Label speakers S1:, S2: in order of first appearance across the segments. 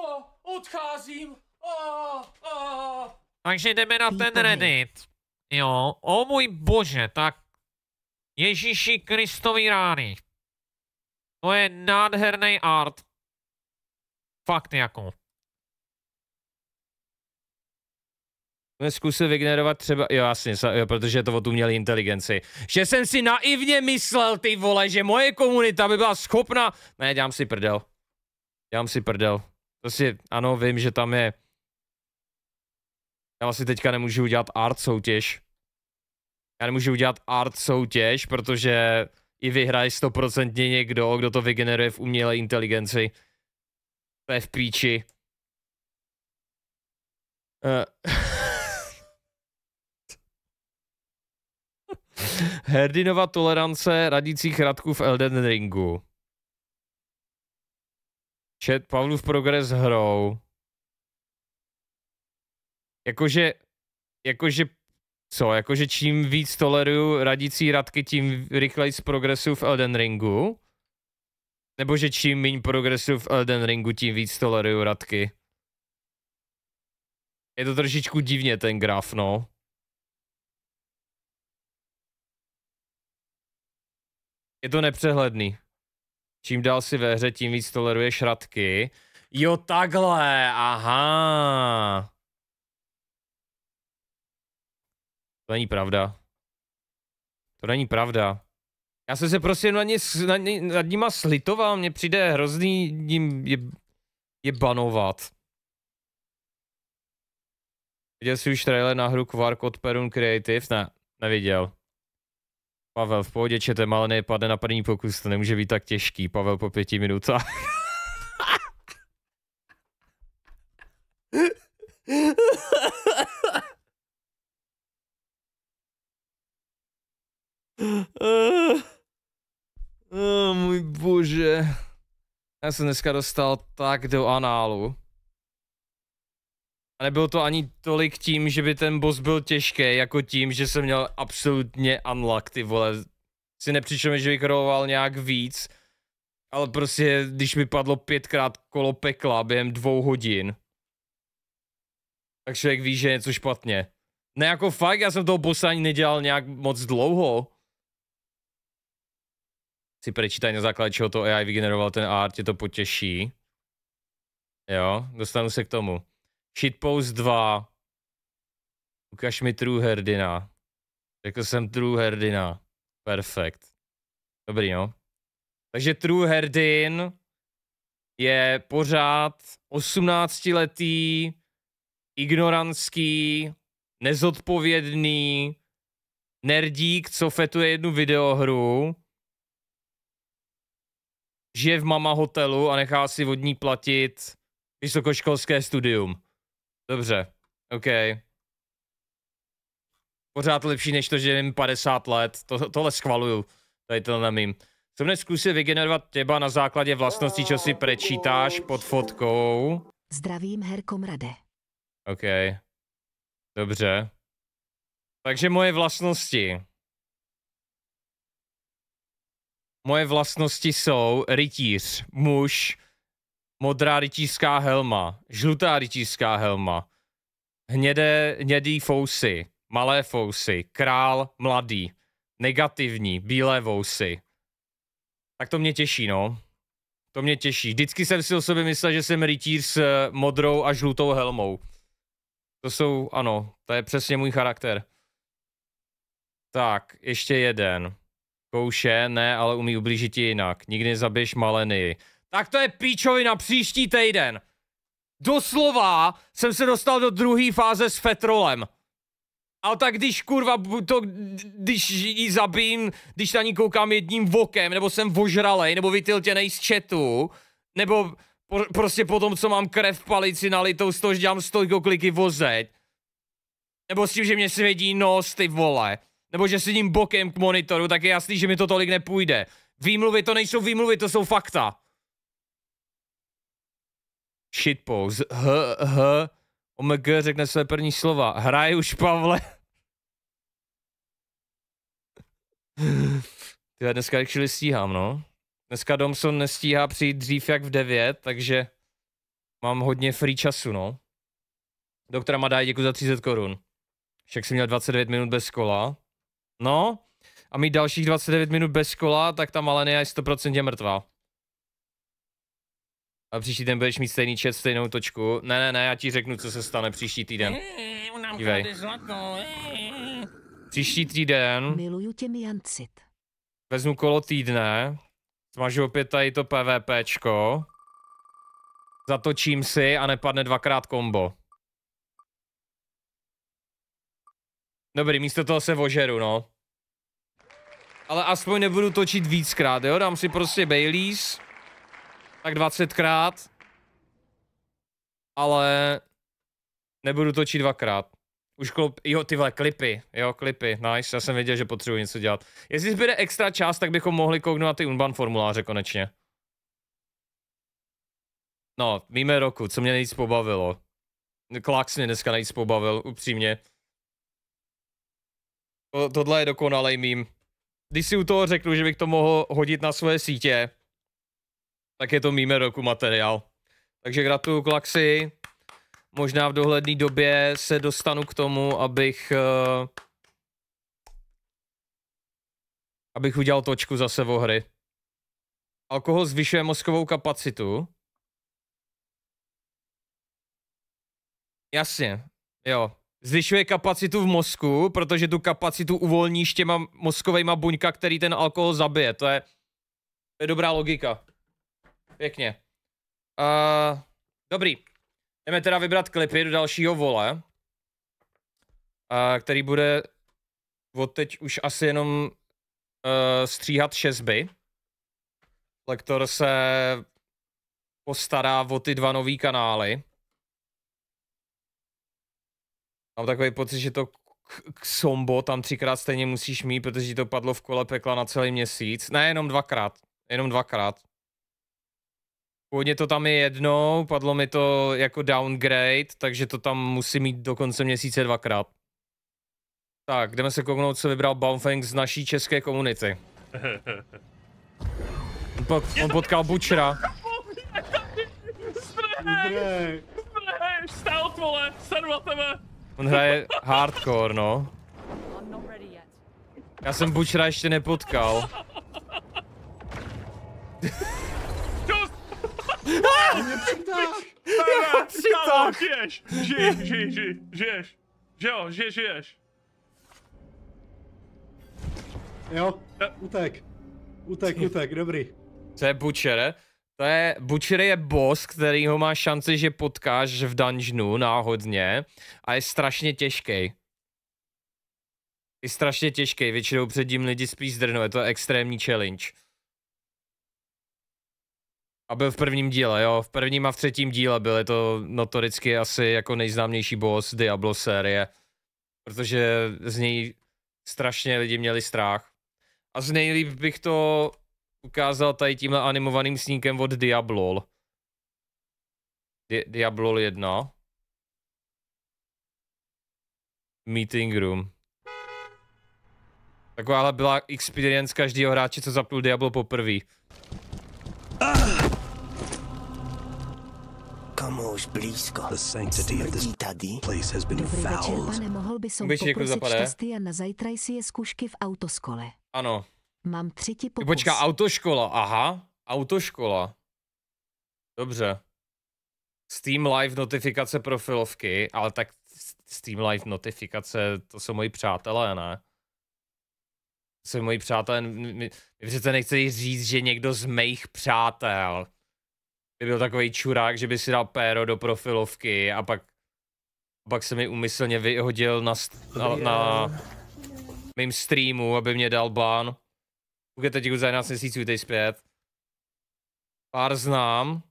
S1: Oh, odcházím. Oh, oh.
S2: Takže jdeme na ten Reddit. Jo, o můj bože, tak Ježíši Kristový rány. To je nádherný art. Fakt jako. Jsme zkusil vygenerovat třeba, jo jasně, jo, protože to tu měli inteligenci. Že jsem si naivně myslel, ty vole, že moje komunita by byla schopna, ne, dělám si prdel. Dělám si prdel. Prostě ano, vím, že tam je... Já vlastně teďka nemůžu udělat art soutěž. Já nemůžu udělat art soutěž, protože i vyhraje stoprocentně někdo, kdo to vygeneruje v umělé inteligenci. To je v píči. Uh. Herdinova tolerance radících radků v Elden Ringu. Chat Pavlův progres hrou. Jakože, jakože, co, jakože čím víc toleruju radící radky, tím rychleji z progresu v Elden Ringu? Nebo že čím méně progresu v Elden Ringu, tím víc toleruju radky? Je to trošičku divně ten graf, no. Je to nepřehledný čím dál si ve hře, tím víc toleruje šratky. Jo, takhle, aha. To není pravda. To není pravda. Já jsem se prostě na ně, na ně, nad nima slitoval, mně přijde hrozný jim je, je banovat. Viděl jsi už trailer na hru Quark od Perun Creative? Ne, neviděl. Pavel, v pohodě četem, ale nepadne na první pokus, to nemůže být tak těžký. Pavel po pěti minutách. oh, můj bože. Já jsem dneska dostal tak do análu. A nebylo to ani tolik tím, že by ten boss byl těžký, jako tím, že jsem měl absolutně unlock, ty vole. Si nepřišlo mi, že bych roloval nějak víc, ale prostě, když mi padlo pětkrát kolo pekla během dvou hodin, tak člověk ví, že je něco špatně. Ne jako fakt, já jsem toho bossa ani nedělal nějak moc dlouho. Si prečítaj na základě čeho to AI vygeneroval ten art, tě to potěší. Jo, dostanu se k tomu. Shitpost 2. Ukaž mi true herdina. Řekl jsem true herdina. Perfekt. Dobrý, no. Takže true herdin je pořád 18-letý, ignorantský, nezodpovědný nerdík, co fetuje jednu videohru, žije v mama hotelu a nechá si vodní platit vysokoškolské studium. Dobře, OK. Pořád lepší než to, že jim 50 let, to, tohle schvaluju, tady to nemím. Co mne zkusil vygenerovat těba na základě vlastností, co si prečítáš pod fotkou.
S3: Zdravím, her komrade.
S2: OK. Dobře. Takže moje vlastnosti. Moje vlastnosti jsou rytíř, muž, modrá rytířská helma, žlutá rytířská helma, hnědé, hnědý fousy, malé fousy, král mladý, negativní, bílé vousy. Tak to mě těší, no. To mě těší. Vždycky jsem si o sobě myslel, že jsem rytíř s eh, modrou a žlutou helmou. To jsou, ano, to je přesně můj charakter. Tak, ještě jeden. Kouše, ne, ale umí ublížit jinak. Nikdy nezabiješ maleny tak to je na příští týden. Doslova jsem se dostal do druhé fáze s Fetrolem. Ale tak když kurva, to, když ji zabím, když na ní koukám jedním vokem, nebo jsem vožralej, nebo vytiltěnej z chatu, nebo prostě po, prostě tom, co mám krev v palici nalitou z toho, že dělám stojko kliky vozeď, nebo s tím, že mě svědí nos, ty vole, nebo že sedím bokem k monitoru, tak je jasný, že mi to tolik nepůjde. Výmluvy to nejsou výmluvy, to jsou fakta shitpost. H, H, OMG řekne své první slova. Hraj už, Pavle. já dneska actually stíhám, no. Dneska Domson nestíhá přijít dřív jak v 9, takže mám hodně free času, no. Doktora Madaj, děkuji za 30 korun. Však jsem měl 29 minut bez kola. No, a mít dalších 29 minut bez kola, tak ta Malenia je 100% mrtvá. A příští den budeš mít stejný čet, stejnou točku. Ne, ne, ne, já ti řeknu, co se stane příští týden. Dívej. Příští týden...
S3: Miluju tě, Jancit.
S2: Vezmu kolo týdne. Smažu opět tady to PVPčko. Zatočím si a nepadne dvakrát kombo. Dobrý, místo toho se ožeru, no. Ale aspoň nebudu točit víckrát, jo? Dám si prostě Baileys tak 20krát. Ale nebudu točit dvakrát. Už klop, jo, tyhle klipy, jo, klipy, nice, já jsem věděl, že potřebuji něco dělat. Jestli zbyde extra čas, tak bychom mohli kouknout na ty Unban formuláře konečně. No, víme roku, co mě nejvíc pobavilo. Klax mě dneska nejvíc pobavil, upřímně. To, tohle je dokonalej mým. Když si u toho řeknu, že bych to mohl hodit na svoje sítě, tak je to mýme roku materiál. Takže gratuluju Klaxi. Možná v dohledné době se dostanu k tomu, abych uh, abych udělal točku zase o hry. Alkohol zvyšuje mozkovou kapacitu. Jasně, jo. Zvyšuje kapacitu v mozku, protože tu kapacitu uvolníš těma mozkovejma buňka, který ten alkohol zabije. To je, to je dobrá logika pěkně. Uh, dobrý. Jdeme teda vybrat klipy do dalšího vole. Uh, který bude od teď už asi jenom uh, stříhat šesby. Lektor se postará o ty dva nový kanály. Mám takový pocit, že to sombo. tam třikrát stejně musíš mít, protože to padlo v kole pekla na celý měsíc. Ne, jenom dvakrát. Jenom dvakrát. Původně to tam je jednou, padlo mi to jako downgrade, takže to tam musím mít do konce měsíce dvakrát. Tak, jdeme se kouknout, co vybral Baumfeng z naší české komunity. On, pot, on potkal Bučra.
S1: Stout, vole! tebe!
S2: On hraje hardcore, no. Já jsem Bučra ještě nepotkal.
S1: Ah! Mě přitah! Já přitah! Žiješ, žij, žij, žij, žiješ. Jo, žij, žiješ.
S3: Jo, utek. Utek, utek, dobrý.
S2: To je Butcher, eh? to je, Butcher je boss, kterýho má šanci, že potkáš v dungeonu náhodně a je strašně těžký. Je strašně těžký, většinou před tím lidi spíš zdrnou, je to extrémní challenge. A byl v prvním díle, jo. V prvním a v třetím díle byl. Je to notoricky asi jako nejznámější boss Diablo série. Protože z něj strašně lidi měli strach. A z nejlíp bych to ukázal tady tímhle animovaným sníkem od Diablol. Di- Diablol 1. Meeting Room. Takováhle byla experience každého hráče, co zapnul Diablo poprvé. už blízko. Smrdí tady. Dobrý večer, pane,
S3: mohl by som poprosit někdo a na zajtraj si je zkušky v autoskole. Ano. Mám třetí pokus. Počká,
S2: autoškola, aha. Autoškola. Dobře. Steam Live notifikace profilovky, ale tak Steam Live notifikace, to jsou moji přátelé, ne? To jsou moji přátelé, mi, mi přece nechce říct, že někdo z mých přátel by byl takový čurák, že by si dal péro do profilovky a pak pak se mi umyslně vyhodil na, na, na mým streamu, aby mě dal ban. Koukajte, děkuji za 11 měsíců, dej zpět. Pár znám.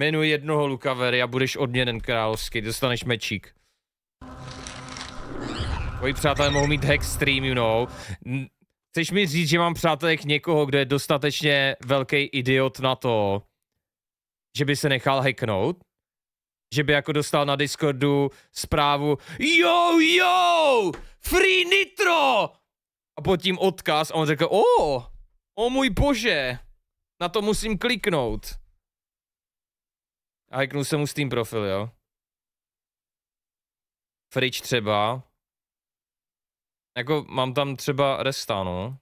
S2: Jmenuji jednoho Lukavery a budeš odměnen královský, dostaneš mečík. Tvoji přátelé mohou mít hack stream, you know. Chceš mi říct, že mám přátelek někoho, kdo je dostatečně velký idiot na to, že by se nechal hacknout, že by jako dostal na Discordu zprávu Jo, jo, free nitro! A pod tím odkaz a on řekl, o, oh, o můj bože, na to musím kliknout. A hacknul jsem mu tím profil, jo. Fridge třeba. Jako mám tam třeba resta, no.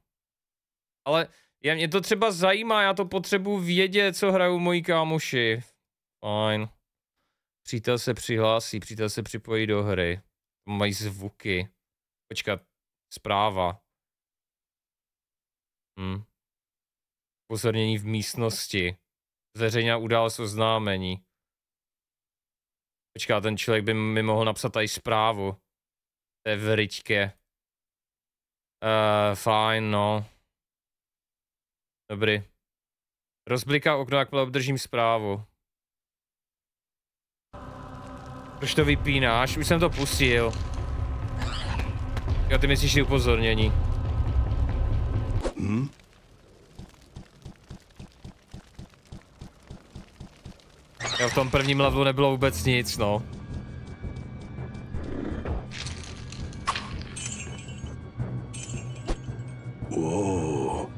S2: Ale já mě to třeba zajímá, já to potřebuji vědět, co hrajou moji kámoši. Fajn. Přítel se přihlásí, přítel se připojí do hry. Mají zvuky. Počkat, zpráva. Hm. Pozornění v místnosti. Zveřejná událost oznámení. Počká, ten člověk by mi mohl napsat tady zprávu. To je v ryťke. Uh, fajn, no. Dobrý. Rozbliká okno, jakmile obdržím zprávu. Proč to vypínáš? Už jsem to pustil. Já ty myslíš ty upozornění. Hmm? Já v tom prvním levelu nebylo vůbec nic, no. Wow.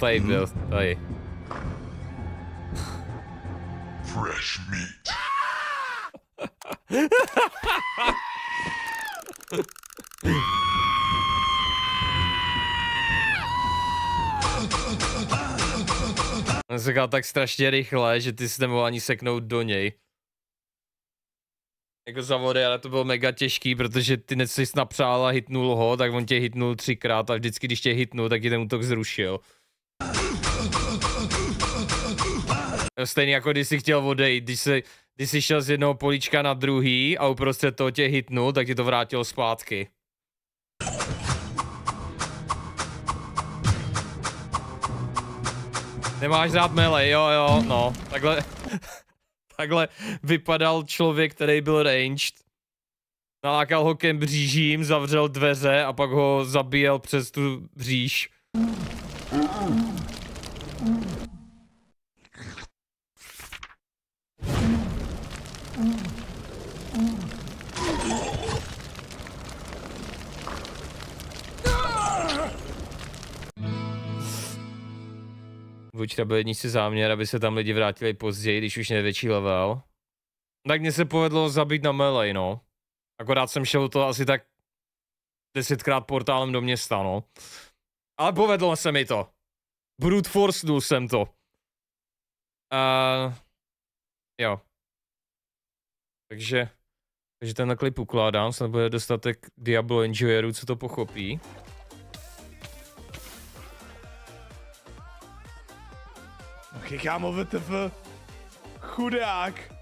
S2: tady byl, mhm. tady. Fresh meat. On sekal tak strašně rychle, že ty jsi nemohl ani seknout do něj. Jako za vody, ale to bylo mega těžký, protože ty něco jsi napřál a hitnul ho, tak on tě hitnul třikrát a vždycky, když tě hitnul, tak ti ten útok zrušil. Stejně jako když jsi chtěl odejít, když jsi, když jsi šel z jednoho políčka na druhý a uprostřed toho tě hitnul, tak ti to vrátilo zpátky. Nemáš rád mele, jo jo, no, takhle, takhle vypadal člověk, který byl ranged. Nalákal ho kem břížím, zavřel dveře a pak ho zabíjel přes tu bříž. Vůči byl jedničce záměr, aby se tam lidi vrátili později, když už největší level. Tak mě se povedlo zabít na melee, no. Akorát jsem šel to asi tak desetkrát portálem do města, no. Ale povedlo se mi to. Brute force jsem to. Uh, jo. Takže, takže ten klip ukládám, snad bude dostatek Diablo Enjoyerů, co to pochopí.
S1: Ok, kámo, VTF.
S3: Chudák.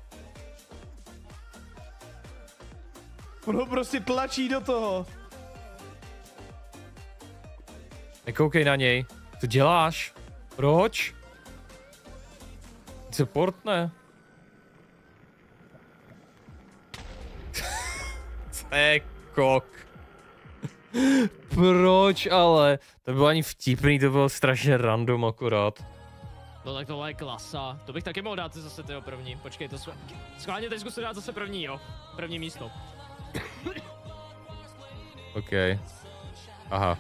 S3: On ho prostě tlačí do toho.
S2: Nekoukej na něj. Co děláš? Proč? Co portne. Té kok. Proč ale? To bylo ani vtipný, to bylo strašně random akorát. To tak tohle je klasa. To bych taky mohl dát zase tyho první. Počkej, to jsme... Schválně teď zkusím dát zase první, jo. První místo. OK. Aha.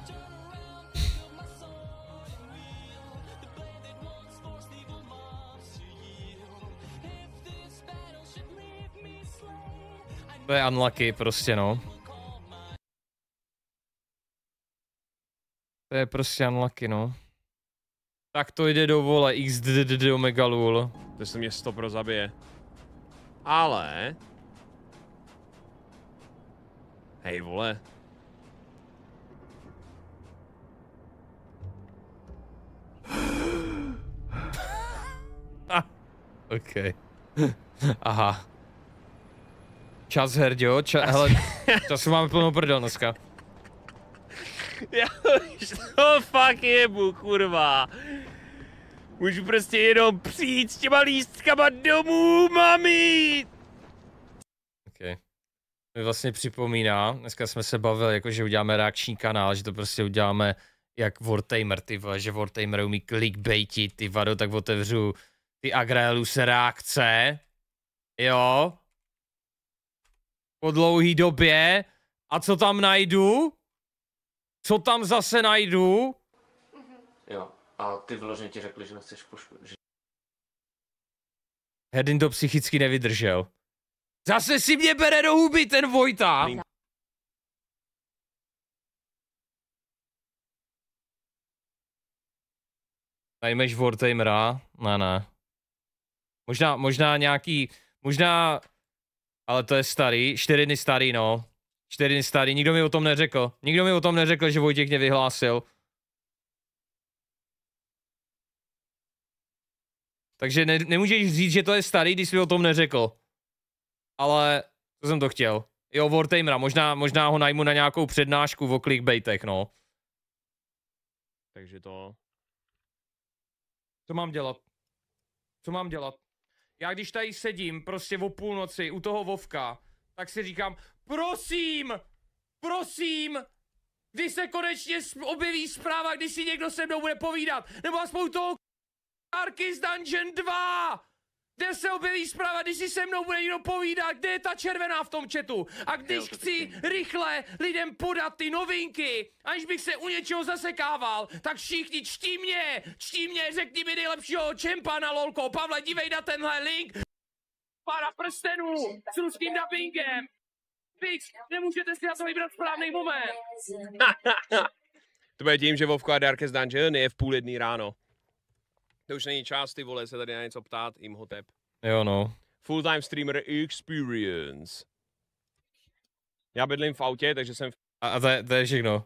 S2: To je unlucky prostě, no. To je prostě unlucky, no. Tak to jde do vole, omega omegalul. To se mě stopro zabije. Ale... Hej vole. ah, OK. Aha. Čas her, jo? Ča hele, času máme plnou prdel dneska. Já už to fakt jebu, kurva. Můžu prostě jenom přijít s těma lístkama domů, mami! Okay. Mi vlastně připomíná, dneska jsme se bavili, jako že uděláme reakční kanál, že to prostě uděláme jak Wartamer, ty vole, že Wartamer umí clickbaitit, ty vado, tak otevřu ty se reakce, jo, po dlouhý době, a co tam najdu? co tam zase najdu? Jo, a ty vložně ti řekli, že nechceš poškodit. Hedin to psychicky nevydržel. Zase si mě bere do huby ten Vojta! Najmeš Wartamera? Ne, ne. Možná, možná nějaký, možná, ale to je starý, čtyři dny starý, no. Čtyři starý, nikdo mi o tom neřekl. Nikdo mi o tom neřekl, že Vojtěch mě vyhlásil. Takže ne, nemůžeš říct, že to je starý, když jsi mi o tom neřekl. Ale to jsem to chtěl. Jo, Wartamera, možná, možná ho najmu na nějakou přednášku o clickbaitech, no. Takže to... Co mám dělat? Co mám dělat? Já když tady sedím prostě o půlnoci u toho Vovka, tak si říkám, Prosím! Prosím! Kdy se konečně objeví zpráva, když si někdo se mnou bude povídat? Nebo aspoň toho z Dungeon 2! Kde se objeví zpráva, když si se mnou bude někdo povídat, kde je ta červená v tom chatu. A když chci rychle lidem podat ty novinky, aniž bych se u něčeho zasekával, tak všichni čtí mě, čtí mě, řekni mi nejlepšího čempa na lolko. Pavle, dívej na tenhle link. Pára prstenů s ruským dubbingem fix, nemůžete si na to vybrat správný moment. to bude tím, že Vovko a Darkest Dungeon je v půl jedný ráno. To už není čas, ty vole, se tady na něco ptát, Imhotep. Jo, no. Full time streamer experience. Já bydlím v autě, takže jsem... V... A, a to, je, to je všechno.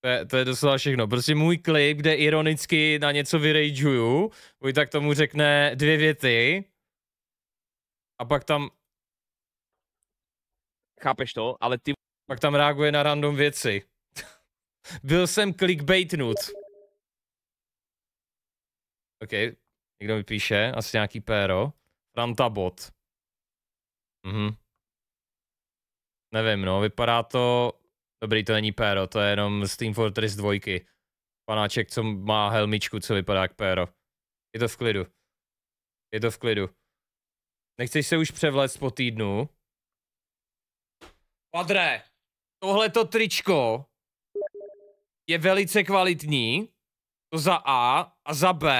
S2: To je, to je doslova všechno. Prostě můj klip, kde ironicky na něco vyrageuju, tak tomu řekne dvě věty a pak tam Chápeš to? Ale ty... Pak tam reaguje na random věci. Byl jsem clickbaitnut. OK, někdo mi píše, asi nějaký péro. Rantabot. Mhm. Nevím, no, vypadá to... Dobrý, to není péro, to je jenom z Team Fortress 2. Panáček, co má helmičku, co vypadá jak péro. Je to v klidu. Je to v klidu. Nechceš se už převléct po týdnu? Padre, tohleto tričko je velice kvalitní, to za A a za B.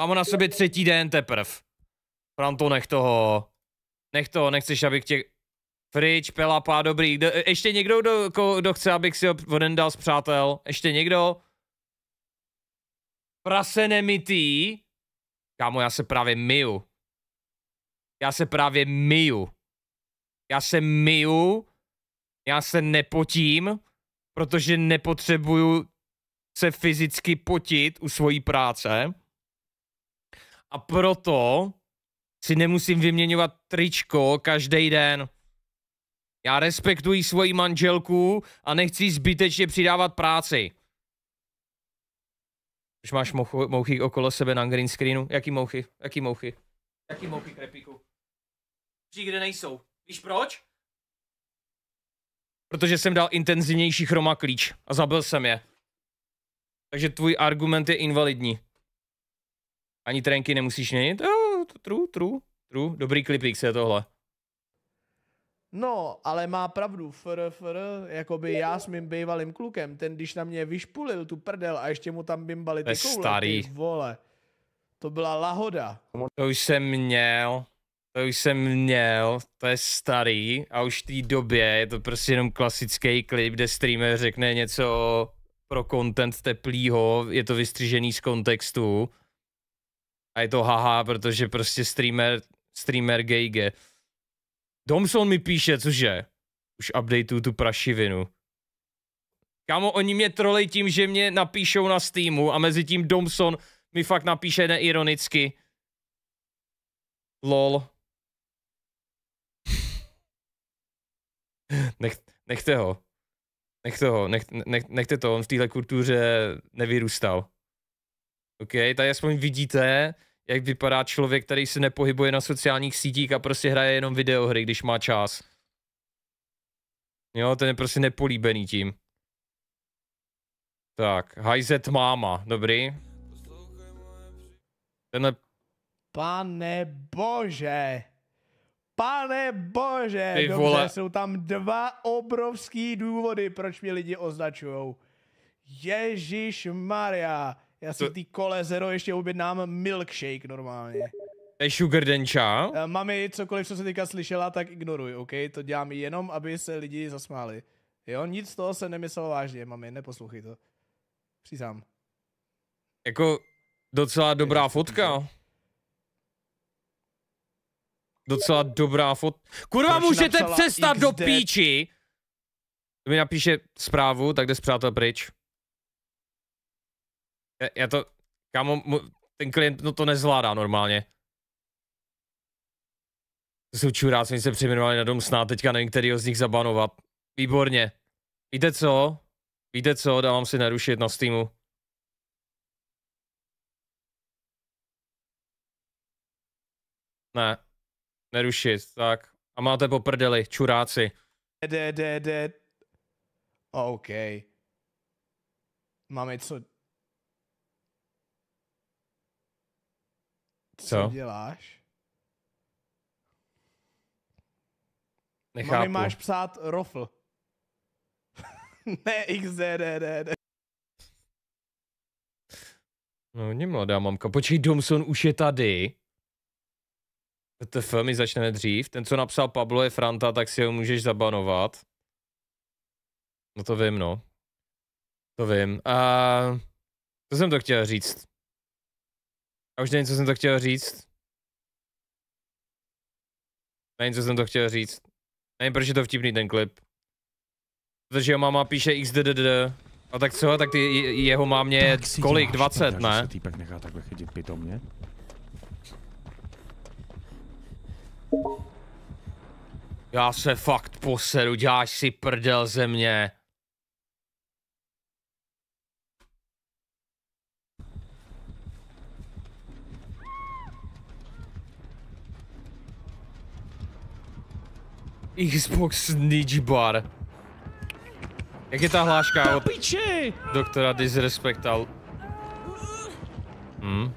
S2: Mám na sobě třetí den teprv. Franto, nech toho. Nech toho, nechceš, abych tě... Frič, Pelapa, dobrý. Kdo, ještě někdo, kdo, kdo chce, abych si ho dal z přátel? Ještě někdo? nemitý. Kámo, já se právě miju. Já se právě miju. Já se myju, já se nepotím, protože nepotřebuju se fyzicky potit u svojí práce. A proto si nemusím vyměňovat tričko každý den. Já respektuji svoji manželku a nechci zbytečně přidávat práci. Už máš mouchy, mouchy okolo sebe na green screenu? Jaký mouchy? Jaký mouchy? Jaký mouchy, krepíku? Nikde nejsou. Víš proč? Protože jsem dal intenzivnější chroma klíč a zabil jsem je. Takže tvůj argument je invalidní. Ani trenky nemusíš měnit? Oh, true, true, true. Dobrý klipík se tohle.
S3: No, ale má pravdu, fr, fr, jakoby já s mým bývalým klukem, ten když na mě vyšpulil tu prdel a ještě mu tam bimbali ty koule, starý. Ty vole. To byla lahoda.
S2: To už jsem měl. To už jsem měl, to je starý a už v té době je to prostě jenom klasický klip, kde streamer řekne něco pro content teplýho, je to vystřižený z kontextu a je to haha, protože prostě streamer, streamer gejge. Domson mi píše, cože? Už updateu tu prašivinu. Kámo, oni mě trolej tím, že mě napíšou na Steamu a mezi tím Domson mi fakt napíše neironicky. Lol. Nech, nechte ho. Nechte ho, nech, nech, nechte to, on v téhle kultuře nevyrůstal. OK, tady aspoň vidíte, jak vypadá člověk, který se nepohybuje na sociálních sítích a prostě hraje jenom videohry, když má čas. Jo, ten je prostě nepolíbený tím. Tak, hajzet máma, dobrý. Tenhle...
S3: Pane bože! Pane bože, Ty dobře, vole. jsou tam dva obrovský důvody, proč mě lidi označujou. Ježíš Maria, já si to... ty kole zero ještě objednám milkshake normálně.
S2: Hey, sugar denča?
S3: Eh, mami, cokoliv, co se teďka slyšela, tak ignoruj, OK? To dělám jenom, aby se lidi zasmáli. Jo, nic z toho se nemyslel vážně, mami, neposlouchej to. Přísám.
S2: Jako docela dobrá fotka. Docela dobrá fot... Kurva, Proč můžete přestat do píči! To mi napíše zprávu, tak jde z pryč. Já, já to... Kámo, ten klient no, to nezvládá normálně. To jsou čuráci, oni se přejmenovali na dom sná, teďka nevím, který z nich zabanovat. Výborně. Víte co? Víte co? Dávám si narušit na Steamu. Ne. Nerušit, tak. A máte po prdeli, čuráci.
S3: De, de, de. OK. Máme co... Co, co? děláš? Nechápu. Mami, máš psát rofl. ne D.
S2: No, nemladá mamka. Počkej, Domson už je tady. WTF, my začneme dřív. Ten, co napsal Pablo je Franta, tak si ho můžeš zabanovat. No to vím, no. To vím. A Co jsem to chtěl říct. A už nevím, co jsem to chtěl říct. Nevím, co jsem to chtěl říct. Nevím, proč je to vtipný ten klip. Protože jeho máma píše xddd. A tak co, tak ty, jeho mámě je kolik? 20, ne? Se týpek nechá takhle chytit pitomně? Já se fakt poseru, děláš si prdel ze mě. Xbox Niche Bar. Jak je ta hláška od doktora Disrespectal? Hm?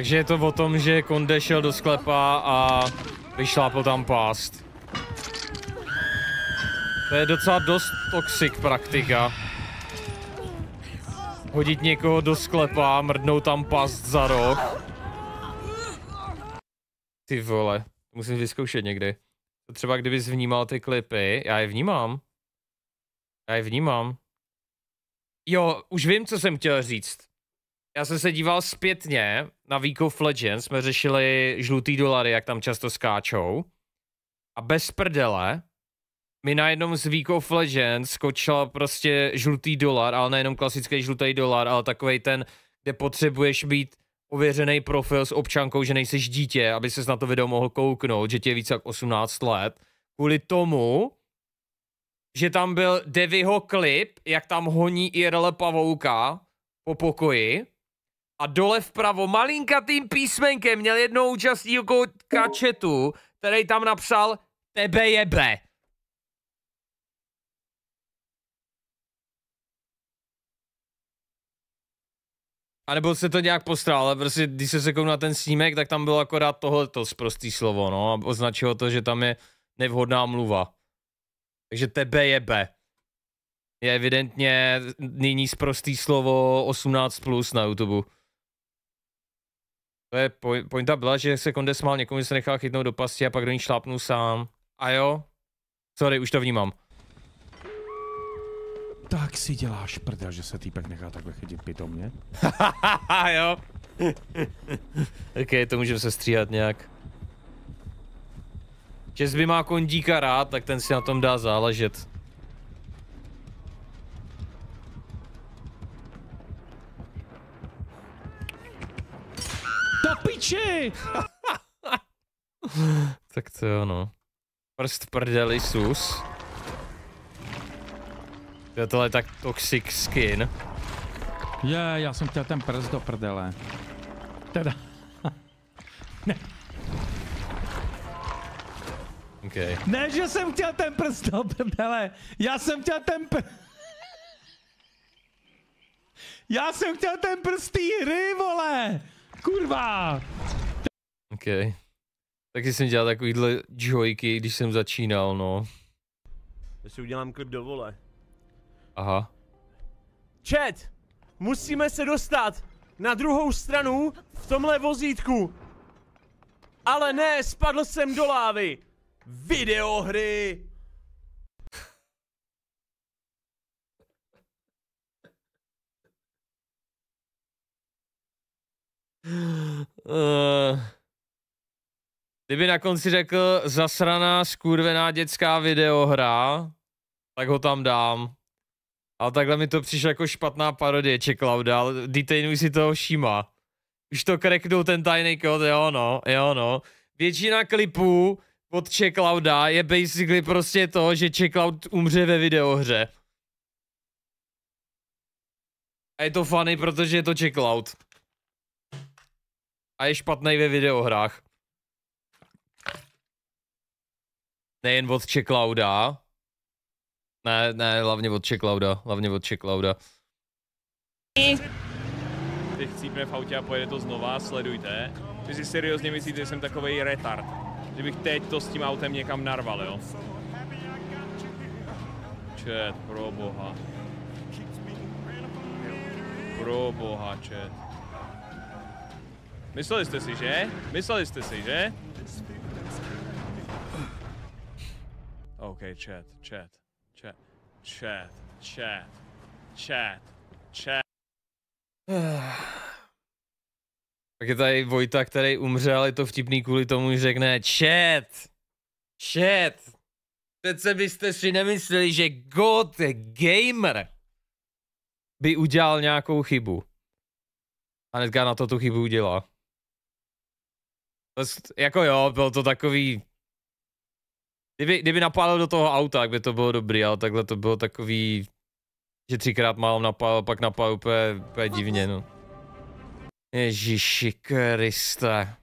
S2: Takže je to o tom, že Konde šel do sklepa a vyšlápl tam pást. To je docela dost toxic praktika. Hodit někoho do sklepa, mrdnout tam past za rok. Ty vole, musím vyzkoušet někdy. To třeba kdybys vnímal ty klipy, já je vnímám. Já je vnímám. Jo, už vím, co jsem chtěl říct. Já jsem se díval zpětně na Week of Legends, jsme řešili žlutý dolary, jak tam často skáčou. A bez prdele mi na jednom z Week of Legends skočil prostě žlutý dolar, ale nejenom klasický žlutý dolar, ale takový ten, kde potřebuješ být ověřený profil s občankou, že nejseš dítě, aby ses na to video mohl kouknout, že ti je více jak 18 let. Kvůli tomu, že tam byl Deviho klip, jak tam honí IRL pavouka po pokoji a dole vpravo malinkatým písmenkem měl jednou účastníku kačetu, který tam napsal tebe jebe. A nebo se to nějak postral, ale prostě když se se na ten snímek, tak tam bylo akorát tohleto zprostý slovo, no a označilo to, že tam je nevhodná mluva. Takže tebe je B. je evidentně nyní zprostý slovo 18 plus na YouTube. To je pointa byla, že se Konde smál někomu, se nechal chytnout do pasti a pak do ní šlápnu sám. A jo? Sorry, už to vnímám.
S1: Tak si děláš prdel, že se týpek nechá takhle chytit pitomně.
S2: jo. ok, to můžeme se stříhat nějak. Čes by má kondíka rád, tak ten si na tom dá záležet.
S1: do piči!
S2: tak to jo, no. Prst prdeli sus. Je tohle tak toxic skin.
S1: Je, já jsem chtěl ten prst do prdele. Teda. ne. Okay. Ne, že jsem chtěl ten prst do prdele. Já jsem chtěl ten pr... Já jsem chtěl ten prst té hry, vole! Kurva!
S2: OK. Taky jsem dělal takovýhle joyky, když jsem začínal, no. Já si udělám klip do vole. Aha. Chat! Musíme se dostat na
S1: druhou stranu v tomhle vozítku. Ale ne, spadl jsem do lávy. Videohry!
S2: Eh, kdyby na konci řekl zasraná, skurvená dětská videohra, tak ho tam dám. Ale takhle mi to přišlo jako špatná parodie, či Klauda, ale detailuj si toho všíma. Už to kreknou ten tajný kód, jo no, jo no. Většina klipů od Checklauda je basically prostě to, že Checklaud umře ve videohře. A je to funny, protože je to Checklaud a je špatný ve videohrách. Nejen od Čeklauda. Ne, ne, hlavně od Čeklauda, hlavně od Čeklauda. Ty chcípne v autě a pojede to znova, sledujte. Vy si seriózně myslíte, že jsem takovej retard. Že bych teď to s tím autem někam narval, jo? Čet, pro boha. Pro boha, čet. Mysleli jste si, že? Mysleli jste si, že? OK, chat, chat, chat, chat, chat, chat, chat. Tak je tady Vojta, který umřel, je to vtipný kvůli tomu, že řekne chat, chat. Přece byste si nemysleli, že God Gamer by udělal nějakou chybu. A hnedka na to tu chybu udělal. Prostě, jako jo, byl to takový... Kdyby, kdyby napálil do toho auta, tak by to bylo dobrý, ale takhle to bylo takový... Že třikrát málo napálil, pak napálil úplně, úplně divně, no. Ježiši Krista.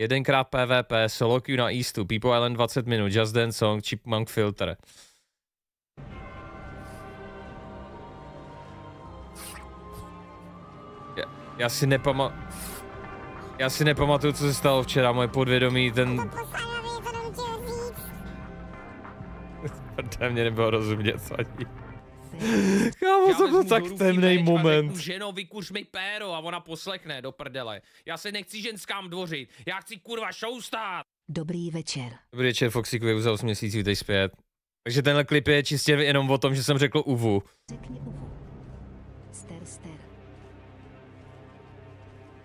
S2: Jedenkrát PvP, solo queue na Eastu, People Island 20 minut, Just Dance Song, Chipmunk Filter. Já, já si nepamatuju. Já si nepamatuju, co se stalo včera, moje podvědomí, ten... Prdé, mě nebylo rozumět ani. Kámo, to byl tak temný moment. Řeknu, ženo, vykuř mi péro a ona poslechne do prdele. Já se nechci ženskám dvořit, já chci kurva
S3: stát? Dobrý večer.
S2: Dobrý večer, Foxíku, je už za 8 měsíců, teď zpět. Takže tenhle klip je čistě jenom o tom, že jsem řekl uvu.
S3: Řekni uvu. Ster, ster.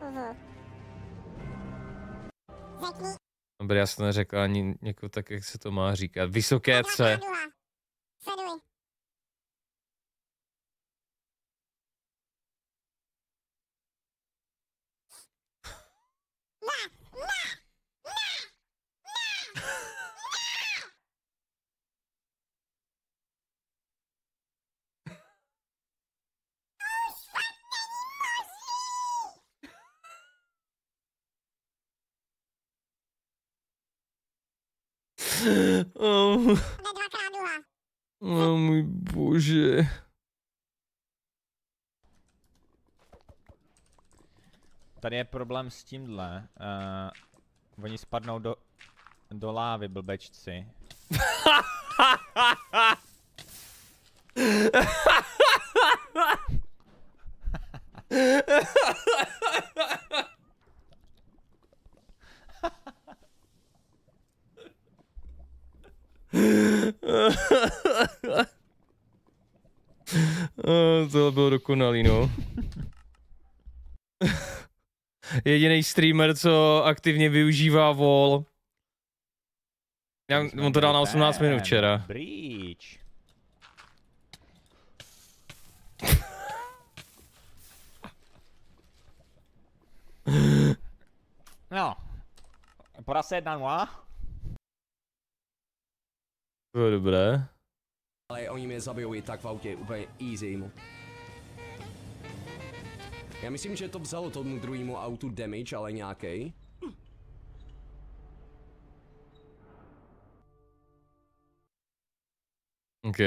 S3: -huh.
S2: No já jsem neřekl ani jako tak, jak se to má říkat. Vysoké C.
S1: Sleduj. Oh.
S2: můj bože. Tady je problém s tímhle. Uh, oni spadnou do, do lávy, blbečci. Eh, Tohle bylo dokonalý, no. Jediný streamer, co aktivně využívá vol. Já, mu to dal na 18 minut včera. Breach. No.
S3: Porase 1-0.
S2: Bylo dobré.
S3: Ale oni mě zabijou i tak v autě, úplně easy mu. Já myslím, že to vzalo tomu druhému autu damage, ale nějaký.
S2: OK.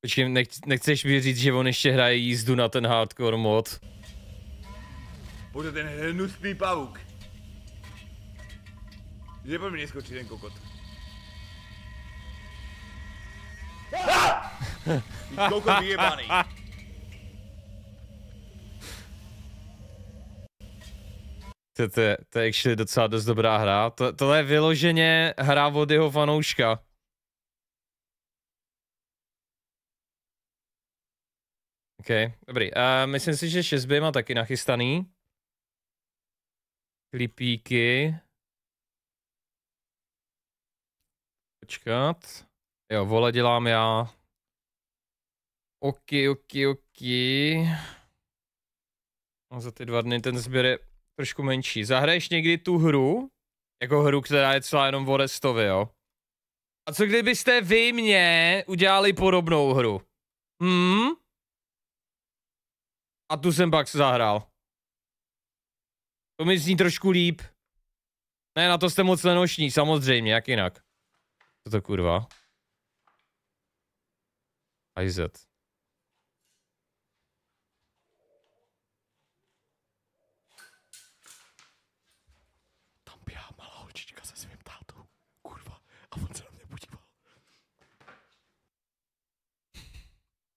S2: Počkej, nech, nechceš mi říct, že on ještě hraje jízdu na ten hardcore mod? Bude ten hnusný pavuk. Že po mě neskočí ten kokot.
S1: Ah! kokot vyjebaný.
S2: To, to, je, to je actually docela dost dobrá hra. To, tohle je vyloženě hra od jeho fanouška. OK, dobrý. Uh, myslím si, že 6 má taky nachystaný. Klipíky. Počkat. Jo, vole dělám já. Ok, ok, ok. A no, za ty dva dny ten sběr je trošku menší. Zahraješ někdy tu hru? Jako hru, která je celá jenom Vorestovi, jo? A co kdybyste vy mě udělali podobnou hru? Hmm? A tu jsem pak zahrál. To mi zní trošku líp. Ne, na to jste moc lenošní, samozřejmě, jak jinak. Co to kurva? IZ. Tam se Kurva. on se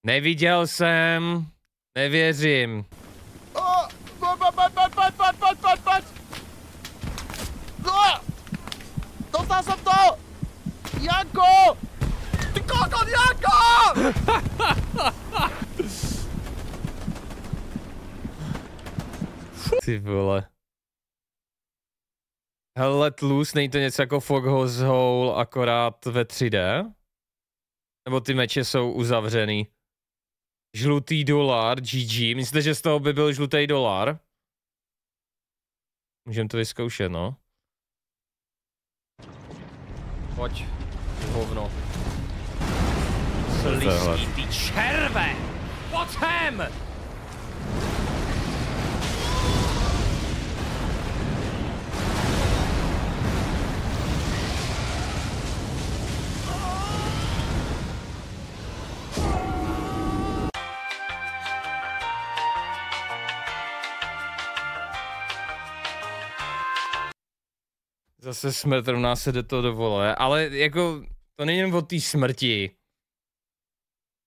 S2: Neviděl jsem. Nevěřím.
S1: Oh, Dostal jsem to! Janko! Ty kokot Janko!
S2: Ty vole. Hele, tlus, není to něco jako Foghose Hole, akorát ve 3D? Nebo ty meče jsou uzavřený? Žlutý dolar, GG. Myslíte, že z toho by byl žlutý dolar? Můžeme to vyzkoušet, no. Pojď hovno. Slizký ty červe! Pojď sem! Zase smrt rovná se do toho dovole, ale jako to není jen o té smrti.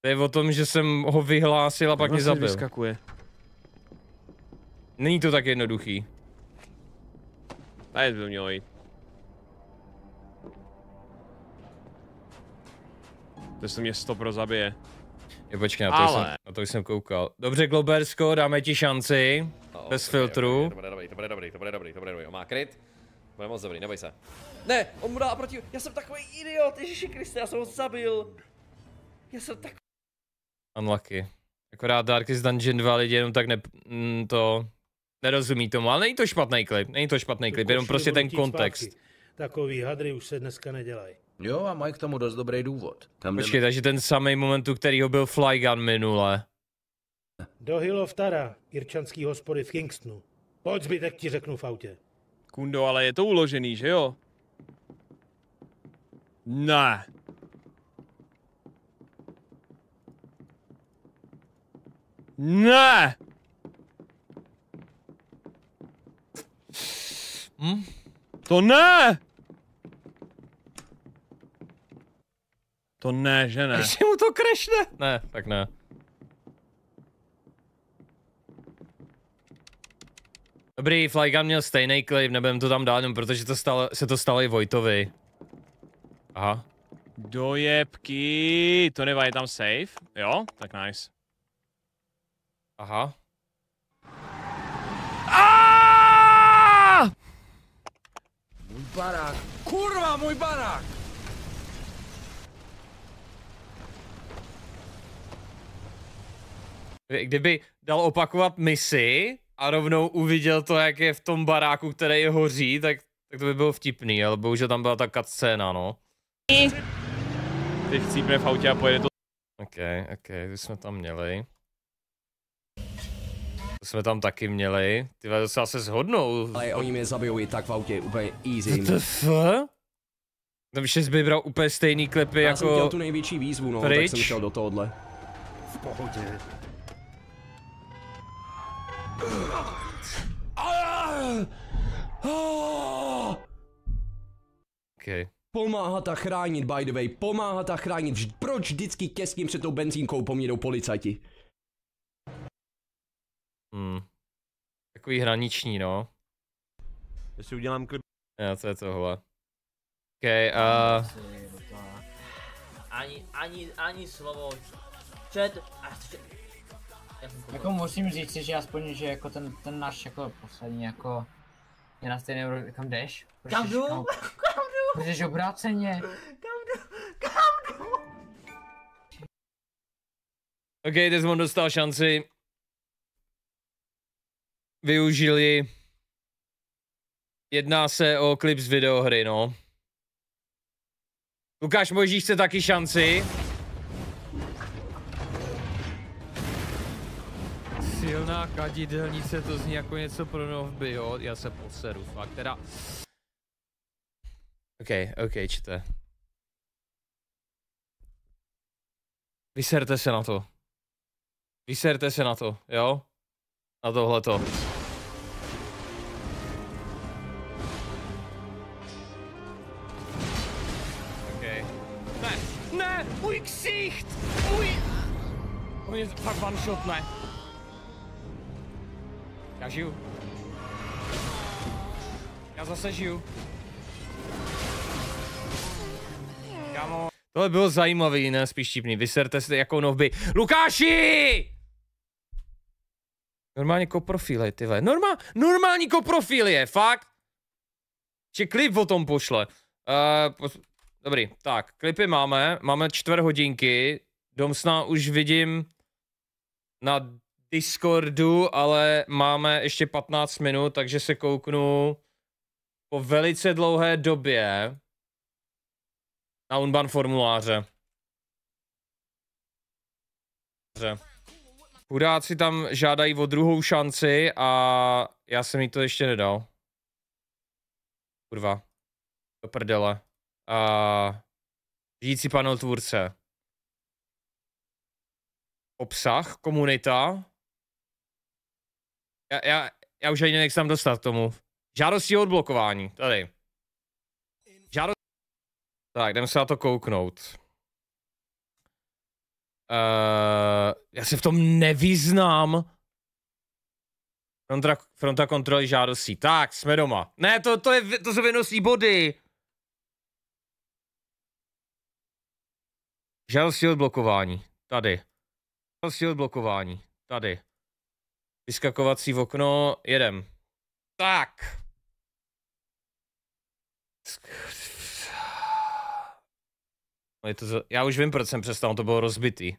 S2: To je o tom, že jsem ho vyhlásil a pak mě zabil. Vyskakuje. Není to tak jednoduchý. Tady by mělo jít. To se mě stopro zabije.
S3: Je počkej, na to, Ale... jsem,
S2: na to jsem koukal. Dobře, Globersko, dáme ti šanci. No, bez to filtru. Okay, to bude dobrý, to bude dobrý, to bude dobrý, to bude dobrý. On má kryt. Bude moc dobrý, neboj se.
S3: Ne, on mu dá proti... Já jsem takový idiot, Ježíši Kriste, já jsem ho zabil. Já jsem tak...
S2: Unlucky. Akorát Darkest Dungeon 2 lidi jenom tak ne... Mm, to... Nerozumí tomu, ale není to špatný klip, není to špatný
S3: klip, jenom prostě ten
S1: kontext. Zpátky. Takový hadry už se dneska nedělají.
S3: Jo, a mají k tomu dost dobrý důvod.
S2: Tam Počkej, jdeme... takže ten samý moment, u ho byl Flygun minule.
S1: Do Hillov Tara, irčanský hospody v Kingstonu. Pojď zbytek ti řeknu v autě.
S2: Kundo, ale je to uložený, že jo? Ne.
S1: Ne!
S2: Hm? To ne! To ne, že ne. Ještě
S3: mu to krešne?
S2: Ne, tak ne. Dobrý, Flygun měl stejný klip, nebudem to tam dát, protože to stalo, se to stalo i Vojtovi. Aha. jebky. to je tam safe. Jo, tak nice. Aha. Aaaaaa! Ah! Můj
S1: barák. Kurva, můj barák!
S2: Kdyby dal opakovat misi a rovnou uviděl to, jak je v tom baráku, který hoří, tak, tak to by bylo vtipný, ale bohužel tam byla ta scéna, no. Ty chcípne v autě a pojede to... OK, OK, to jsme tam měli. To jsme tam taky měli. Ty docela se zhodnou. Ale oni mě zabijou i tak v autě, úplně easy. fuck? Tam jsi bral úplně stejný klipy
S1: Já jako... Já jsem tu největší výzvu, no, Fridge? tak jsem šel
S3: do tohohle. V
S1: pohodě.
S3: Ah! Ah! Okay. Pomáhat a chránit, by the way, pomáhat a chránit. Proč vždycky těsním před tou benzínkou poměrou policajti?
S2: Hmm. Takový hraniční, no. si udělám klip... Jo, co je tohle? OK, a... Uh... Ani, ani, ani slovo. Čet... Jako musím říct, že aspoň, že jako ten, ten náš jako poslední jako... Je na stejné kam jdeš? Kam jdu? Protože obráceně. Kam jdu? Kam jdu? OK, Desmond dostal šanci. ji. Jedná se o klip z videohry, no. Lukáš Mojžíš chce taky šanci. Silná kadidelnice, to zní jako něco pro novby, jo? Já se poseru, fakt teda. OK, OK, čte. Vyserte se na to. Vyserte se na to, jo? Na tohleto. Okay. Ne, ne, můj ksicht! Můj... On je fakt one shot, ne. Já žiju. Já zase žiju. Kámo. by bylo zajímavý, ne spíš štípný. Vyserte si jako novby. Lukáši! Normálně koprofíle, ty vole. Norma? normální koprofil je, fakt. Či klip o tom pošle. Uh, pos... Dobrý, tak, klipy máme, máme čtvrt hodinky, dom už vidím na Discordu, ale máme ještě 15 minut, takže se kouknu po velice dlouhé době. Na unban formuláře. Chudáci tam žádají o druhou šanci a já jsem jí to ještě nedal. Kurva. Do prdele. A... Žijící panel tvůrce. Obsah, komunita. Já, já, já už ani nevím, jak se tam dostat k tomu. Žádosti o odblokování, tady. Tak, jdem se na to kouknout. Uh, já se v tom nevyznám. Fronta, fronta kontroly žádostí. Tak, jsme doma. Ne, to, to, je, to jsou věnostní body. Žádostí odblokování. Tady. Žádostí odblokování. Tady. Vyskakovací v okno. Jedem. Tak. No, je to, za... já už vím, proč jsem přestal, to bylo rozbitý.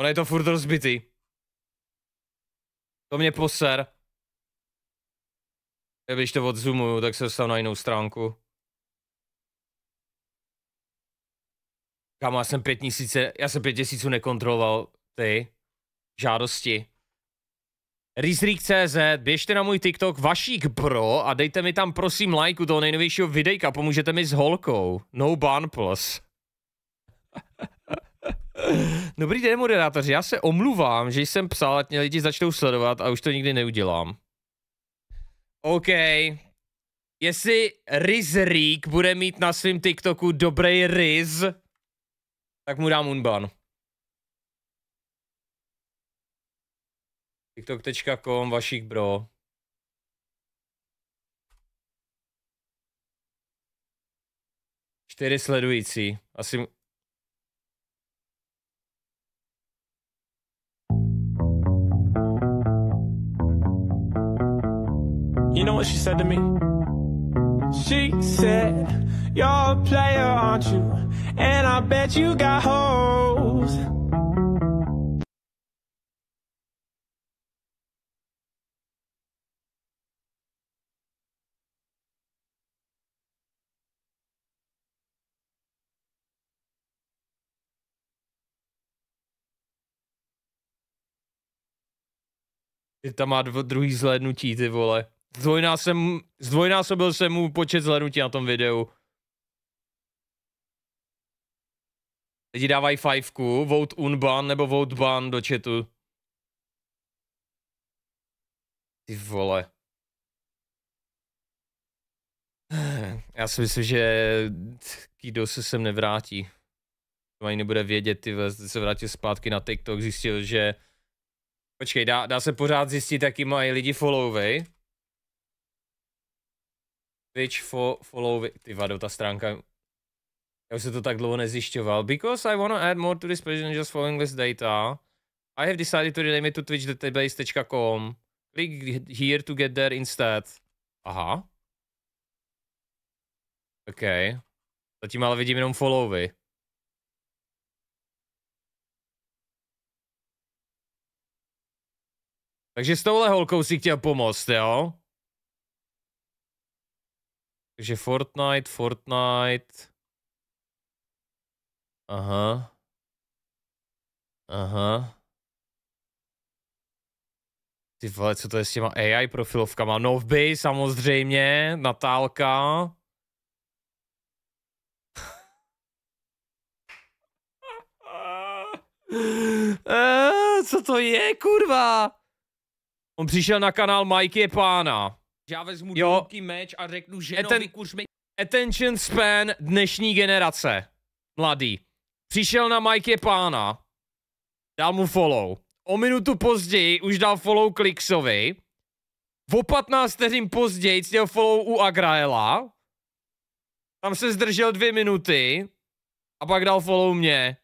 S2: Ono je to furt rozbitý. To mě poser. Když to odzoomuju, tak se dostanu na jinou stránku. Kámo, já jsem pět tisíce, já jsem pět tisíců nekontroloval ty žádosti. Rizrik.cz, běžte na můj TikTok Vašík Bro a dejte mi tam prosím lajku toho nejnovějšího videjka, pomůžete mi s holkou. No ban plus. Dobrý den, moderátoři, já se omluvám, že jsem psal, ať mě lidi začnou sledovat a už to nikdy neudělám. OK. Jestli Rizrik bude mít na svém TikToku dobrý riz, tak mu dám unban. tiktok.com, vašich bro. Čtyři sledující. Asi...
S1: You know what she said to me? She said, you're a player, aren't you? And I bet you got hoes.
S2: Tam má dv- druhý zhlédnutí, ty vole. zdvojnásobil jsem mu počet zhlédnutí na tom videu. Lidi dávají fajfku, vote unban nebo vote ban do chatu. Ty vole. Já si myslím, že Kido se sem nevrátí. To ani nebude vědět, ty se vrátil zpátky na TikTok, zjistil, že Počkej, dá, dá se pořád zjistit, jaký mají lidi followvy. Twitch fo, followvy. Ty vado, ta stránka. Já už se to tak dlouho nezjišťoval. Because I wanna add more to this page than just following this data. I have decided to rename it to twitch.database.com. Click here to get there instead. Aha. OK. Zatím ale vidím jenom followvy. Takže s touhle holkou si chtěl pomoct, jo? Takže Fortnite, Fortnite. Aha. Aha. Ty vole, co to je s těma AI profilovkama? Novby samozřejmě, Natálka. Eh, co to je, kurva? On přišel na kanál Mike je pána. Já vezmu jo. meč a řeknu, že Atten vykuřme... Attention span dnešní generace. Mladý. Přišel na Mike je pána. Dal mu follow. O minutu později už dal follow Klixovi. O 15 vteřin později chtěl follow u Agraela. Tam se zdržel dvě minuty. A pak dal follow mě.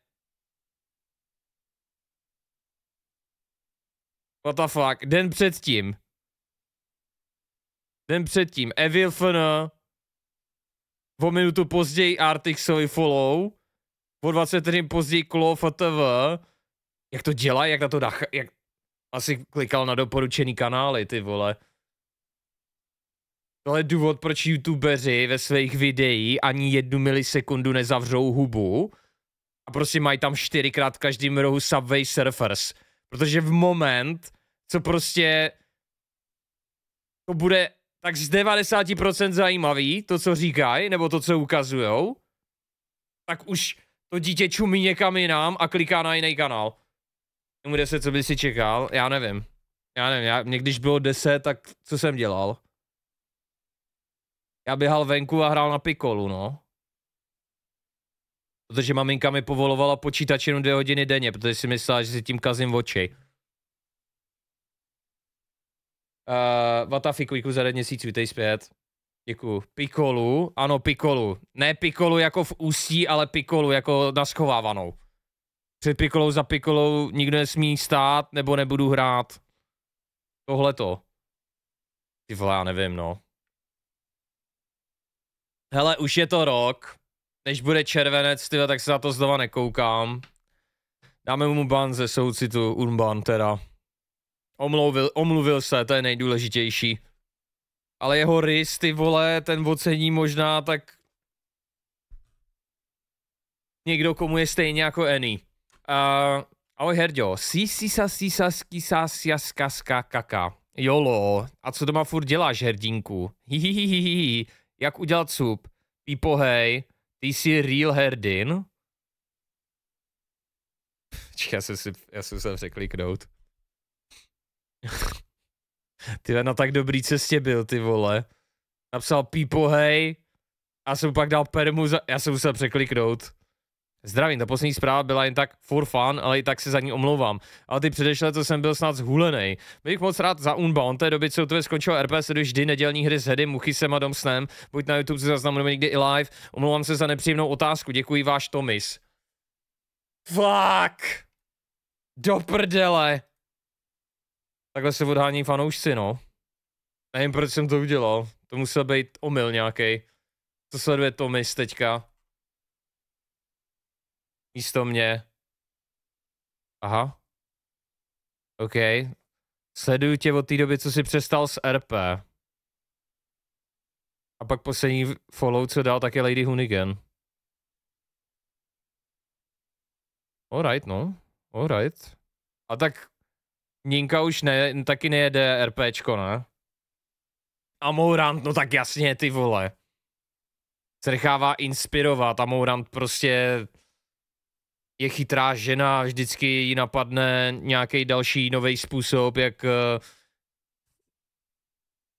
S2: What the fuck? Den předtím. Den předtím. Evil FN. O minutu později Artixovi follow. O 20 později Klo TV. Jak to dělá? Jak na to dá? Jak... Asi klikal na doporučený kanály, ty vole. Tohle je důvod, proč youtubeři ve svých videích ani jednu milisekundu nezavřou hubu. A prostě mají tam čtyřikrát každém rohu Subway Surfers. Protože v moment, co prostě to bude tak z 90% zajímavý, to, co říkají, nebo to, co ukazujou, tak už to dítě čumí někam jinam a kliká na jiný kanál. Mu se co by si čekal, já nevím. Já nevím, já, mě když bylo 10, tak co jsem dělal? Já běhal venku a hrál na pikolu, no. Protože maminka mi povolovala počítač jenom dvě hodiny denně, protože si myslela, že si tím kazím oči. Uh, Vatafiku, děkuji za den měsíc, vítej zpět. Děkuju. Pikolu, ano, pikolu. Ne pikolu jako v ústí, ale pikolu jako na schovávanou. Před pikolou za pikolou nikdo nesmí stát, nebo nebudu hrát. to. Ty vole, já nevím, no. Hele, už je to rok než bude červenec, tyhle, tak se na to znova nekoukám. Dáme mu ban ze soucitu, Unban teda. Omlouvil, omluvil se, to je nejdůležitější. Ale jeho rys, ty vole, ten ocení možná tak... Někdo, komu je stejně jako Annie. Uh, ahoj Herďo, si si sa si sa si sa si ska ska kaka. Jolo, a co doma furt děláš, herdinku? Hihihihihi, jak udělat sup? Pípo, hej, ty jsi real herdin? Čekaj, já jsem si, já jsem se řekl kliknout. ty na tak dobrý cestě byl, ty vole. Napsal people hej, a jsem pak dal permu za, já jsem musel překliknout. Zdravím, ta poslední zpráva byla jen tak for fun, ale i tak se za ní omlouvám. Ale ty předešle, to jsem byl snad zhulený. Bych moc rád za Unbound, té doby, co tebe skončilo RP, se vždy nedělní hry s Hedy, Muchy, Sem a Dom Snem, buď na YouTube se zaznamenujeme někdy i live. Omlouvám se za nepříjemnou otázku, děkuji váš Tomis. Fuck! Do prdele! Takhle se odhání fanoušci, no. Nevím, proč jsem to udělal. To musel být omyl nějaký. Co sleduje Tomis teďka místo mě. Aha. OK. Sleduju tě od té doby, co jsi přestal s RP. A pak poslední follow, co dal, tak je Lady Hunigan. Alright, no. Alright. A tak Ninka už ne, taky nejede RPčko, ne? A no tak jasně, ty vole. Se nechává inspirovat a prostě je chytrá žena, vždycky ji napadne nějaký další nový způsob, jak eh,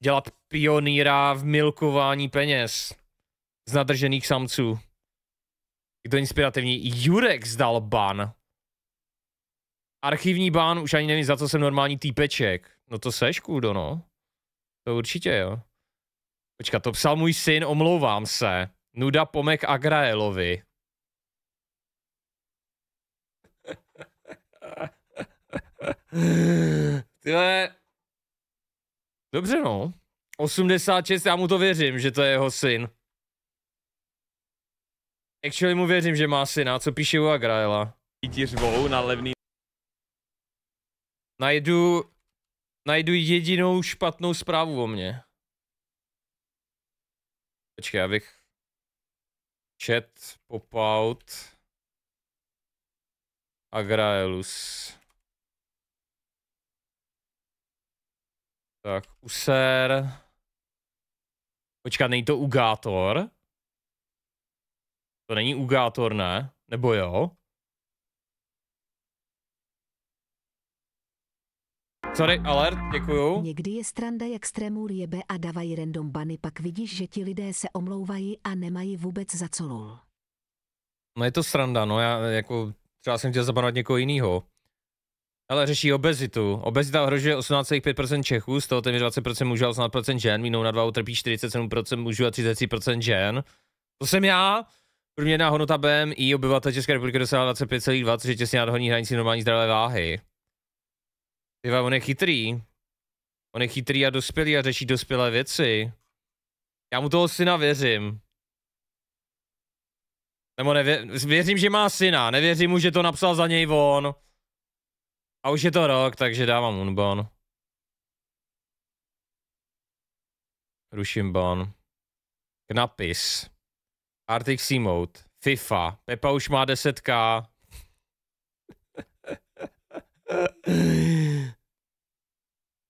S2: dělat pionýra v milkování peněz z nadržených samců. Je to inspirativní. Jurek zdal ban. Archivní ban, už ani nevím, za co jsem normální týpeček. No to seš, kudo, no. To určitě, jo. Počkat, to psal můj syn, omlouvám se. Nuda Pomek Agraelovi. Tyhle... Dobře no. 86, já mu to věřím, že to je jeho syn. Actually mu věřím, že má syna, co píše u Agraela. Títiřvou na levný... Najdu... Najdu jedinou špatnou zprávu o mně. Počkej, já bych... Chat, popout... Agraelus. Tak, user. Počkat, není to ugátor? To není ugátor, ne? Nebo jo? Sorry, alert, děkuju.
S3: Někdy je stranda, jak strémů jebe a dávají random bany, pak vidíš, že ti lidé se omlouvají a nemají vůbec za co lul.
S2: No je to sranda, no já jako třeba jsem chtěl zabanovat někoho jiného. Ale řeší obezitu. Obezita ohrožuje 18,5% Čechů, z toho téměř 20% mužů a 18% žen, Minou na dva utrpí 47% mužů a 33% žen. To jsem já. Průměrná hodnota BMI obyvatel České republiky dosáhla 25,2, což je těsně nad horní hranicí normální zdravé váhy. Tyva, on je chytrý. On je chytrý a dospělý a řeší dospělé věci. Já mu toho syna věřím. Nebo nevě- věřím, že má syna, nevěřím mu, že to napsal za něj on. A už je to rok, takže dávám unbon. Ruším bon. Knapis. RTX Mode. FIFA. Pepa už má 10k.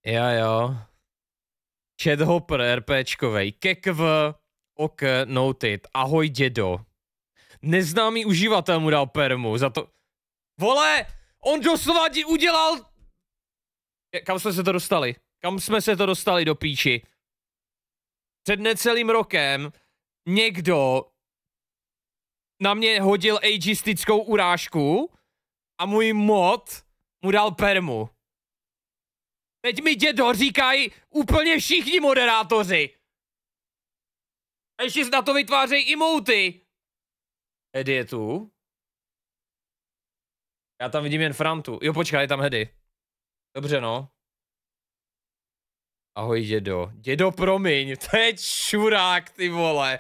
S2: jo, jo. Chad Hopper, RPčkovej. Kekv, ok, noted. Ahoj, dědo. Neznámý uživatel mu dal permu za to... Vole! On doslova udělal... Kam jsme se to dostali? Kam jsme se to dostali do píči? Před necelým rokem někdo na mě hodil ageistickou urážku a můj mod mu dal permu. Teď mi dědo říkají úplně všichni moderátoři. A ještě na to vytvářejí emoty. Ed je tu. Já tam vidím jen Frantu. Jo, počkej, je tam Hedy. Dobře, no. Ahoj, dědo. Dědo, promiň, to je čurák, ty vole.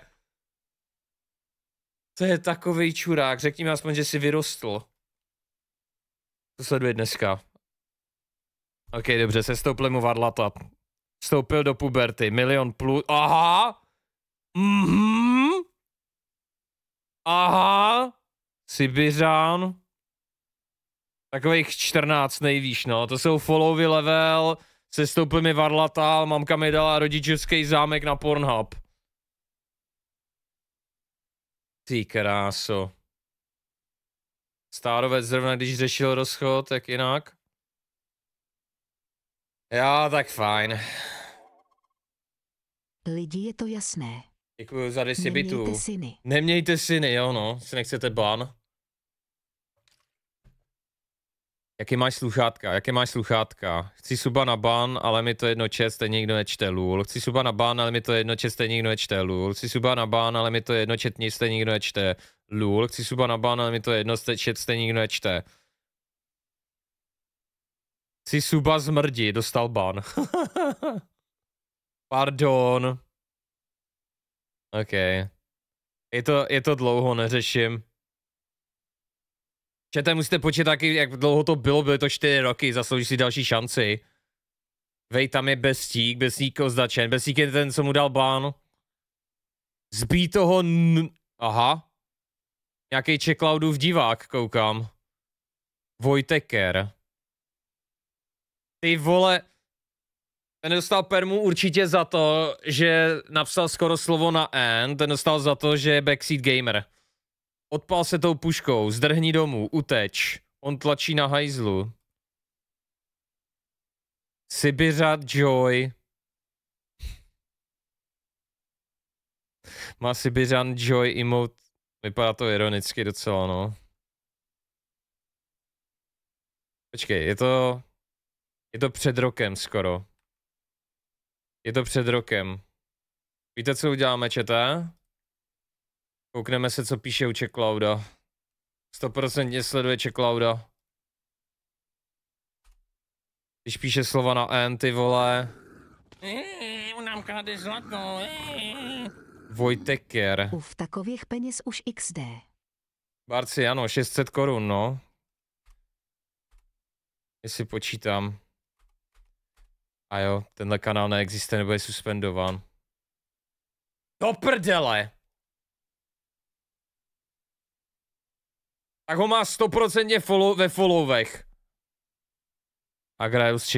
S2: To je takový čurák, řekni mi aspoň, že jsi vyrostl. To sleduje dneska. Ok, dobře, se stoupil mu varlata. Vstoupil do puberty, milion plus, aha! Mhm! Aha! Sibiřán. Takových 14 nejvýš, no. To jsou followy level, se stoupil mi varlatál, mamka mi dala rodičovský zámek na Pornhub. Ty kráso. Stárovec zrovna, když řešil rozchod, tak jinak. Já, tak fajn.
S3: Lidi je to jasné.
S2: Děkuji za 10 Nemějte syny. Nemějte syny, jo no, si nechcete ban. Jaké máš sluchátka? Jaké máš sluchátka? Chci suba na ban, ale mi to jedno čet, stejně nikdo nečte lul. Chci suba na ban, ale mi to jedno čet, stejně nikdo nečte lul. Chci suba na ban, ale mi to jedno čest, stejně nikdo nečte lul. Chci suba na ban, ale mi to jedno čest, stejně nikdo nečte. Chci suba zmrdi, dostal ban. Pardon. OK. Je to, je to dlouho, neřeším. Čete, musíte počítat taky, jak dlouho to bylo, byly to čtyři roky, zaslouží si další šanci. Vej, tam je Bestík, Bestík označen, Bestík je ten, co mu dal bán. Zbí toho n... Aha. Nějaký v divák, koukám. Vojteker. Ty vole, ten dostal permu určitě za to, že napsal skoro slovo na N, ten dostal za to, že je backseat gamer. Odpal se tou puškou, zdrhni domů, uteč. On tlačí na hajzlu. Sibiřat Joy. Má Sibiřan Joy emote. Vypadá to ironicky docela, no. Počkej, je to... Je to před rokem skoro. Je to před rokem. Víte, co uděláme, čete? Koukneme se, co píše u Čeklauda. 100% sleduje Čeklauda. Když píše slova na N, ty vole. Nám krade zlato. Vojteker.
S3: Uf, takových peněz už XD.
S2: Barci, ano, 600 korun, no. Jestli počítám. A jo, tenhle kanál neexistuje nebo je suspendován. Do prdele! Tak ho má 100% follow, ve followech. A hraju z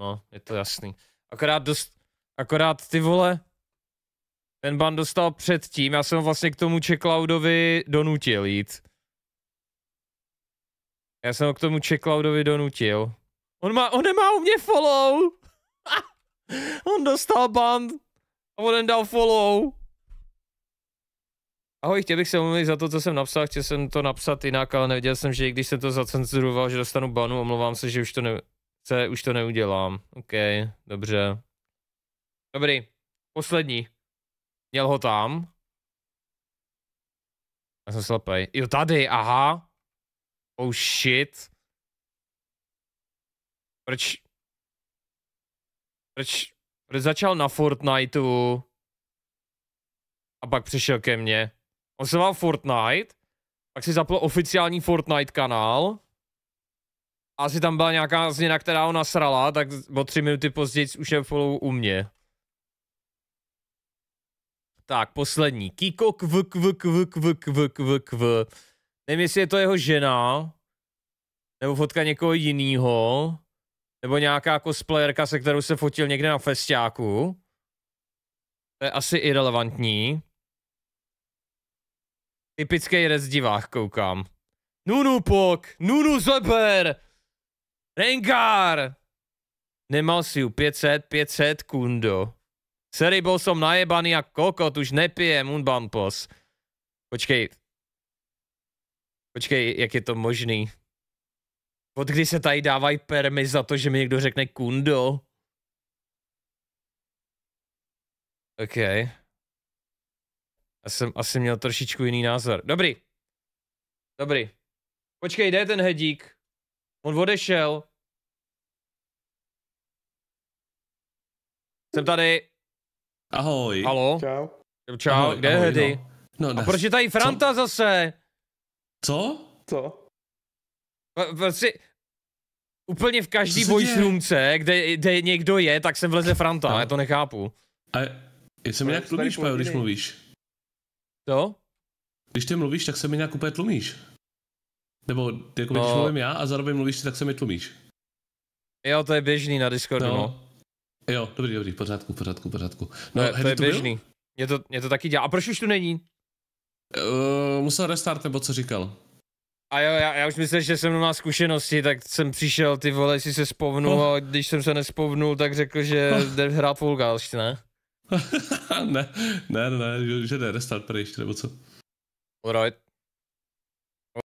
S2: No, je to jasný. Akorát dost... Akorát ty vole... Ten ban dostal předtím, já jsem vlastně k tomu Čeklaudovi donutil jít. Já jsem ho k tomu Čeklaudovi donutil. On, má, on nemá u mě follow! on dostal ban a on dal follow. Ahoj, chtěl bych se omluvit za to, co jsem napsal, chtěl jsem to napsat jinak, ale nevěděl jsem, že i když jsem to zacenzuroval, že dostanu banu, omlouvám se, že už to, ne, se, už to neudělám. OK, dobře. Dobrý, poslední. Měl ho tam. Já jsem slepej. Jo, tady, aha. Oh shit. Proč? Proč? Proč začal na Fortniteu? A pak přišel ke mně. On se Fortnite, pak si zapl oficiální Fortnite kanál, asi tam byla nějaká změna, která ho nasrala, tak o tři minuty později už je follow u mě. Tak, poslední. Kiko kv, kv, kv, kv, kv, kv, kv. Nevím, jestli je to jeho žena, nebo fotka někoho jiného, nebo nějaká cosplayerka, se kterou se fotil někde na festiáku. To je asi irrelevantní. Typický divák, koukám. Nunu pok, Nunu zeber, Rengar. Nemal si 500, 500 kundo. Sery byl jsem najebaný jak kokot, už nepijem unbampos. Počkej. Počkej, jak je to možný? Od kdy se tady dávají permy za to, že mi někdo řekne kundo? Okay. Já jsem asi měl trošičku jiný názor. Dobrý. Dobrý. Počkej, kde je ten hedík? On odešel. Jsem tady. Ahoj. Halo. Čau. Čau, ahoj, kde ahoj, je Hedy? No. No, a proč je tady Franta co? zase? Co? Co? Prostě úplně v každý voice roomce, kde, kde někdo je, tak sem vleze Franta, no. já to nechápu. A jestli mi nějak mluvíš, když mluvíš? Jo? Když ty mluvíš, tak se mi nějak úplně tlumíš. Nebo jako no. když mluvím já a zároveň mluvíš ty, tak se mi tlumíš. Jo, to je běžný na Discordu, no. no. Jo, dobrý, dobrý, pořádku, pořádku, pořádku. No, to, je, to je běžný. Byl? Mě to, mě to taky dělá. A proč už tu není? Uh, musel restart, nebo co říkal? A jo, já, já už myslím, že jsem má zkušenosti, tak jsem přišel, ty vole, si se spovnul oh. No. a když jsem se nespovnul, tak řekl, že no. jde hrát Full Gals, ne? ne, ne, ne, že ne, restart pryč, nebo co? Alright.